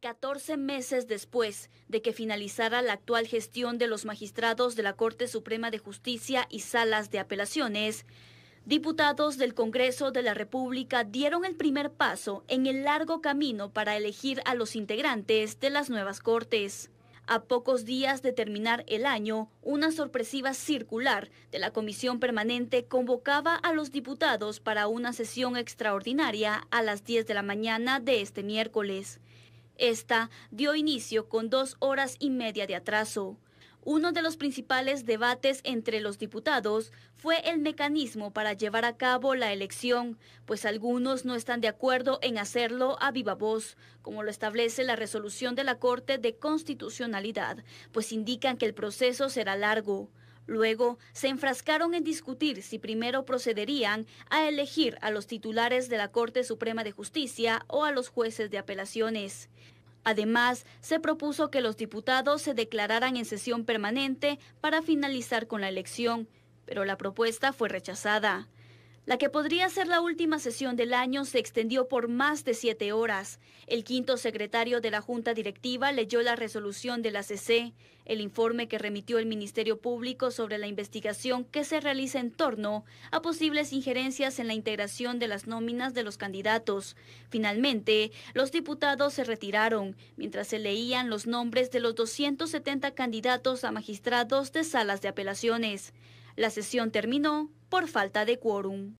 14 meses después de que finalizara la actual gestión de los magistrados de la Corte Suprema de Justicia y salas de apelaciones, diputados del Congreso de la República dieron el primer paso en el largo camino para elegir a los integrantes de las nuevas Cortes. A pocos días de terminar el año, una sorpresiva circular de la Comisión Permanente convocaba a los diputados para una sesión extraordinaria a las 10 de la mañana de este miércoles. Esta dio inicio con dos horas y media de atraso. Uno de los principales debates entre los diputados fue el mecanismo para llevar a cabo la elección, pues algunos no están de acuerdo en hacerlo a viva voz, como lo establece la resolución de la Corte de Constitucionalidad, pues indican que el proceso será largo. Luego se enfrascaron en discutir si primero procederían a elegir a los titulares de la Corte Suprema de Justicia o a los jueces de apelaciones. Además, se propuso que los diputados se declararan en sesión permanente para finalizar con la elección, pero la propuesta fue rechazada. La que podría ser la última sesión del año se extendió por más de siete horas. El quinto secretario de la Junta Directiva leyó la resolución de la CC, el informe que remitió el Ministerio Público sobre la investigación que se realiza en torno a posibles injerencias en la integración de las nóminas de los candidatos. Finalmente, los diputados se retiraron mientras se leían los nombres de los 270 candidatos a magistrados de salas de apelaciones. La sesión terminó por falta de quórum.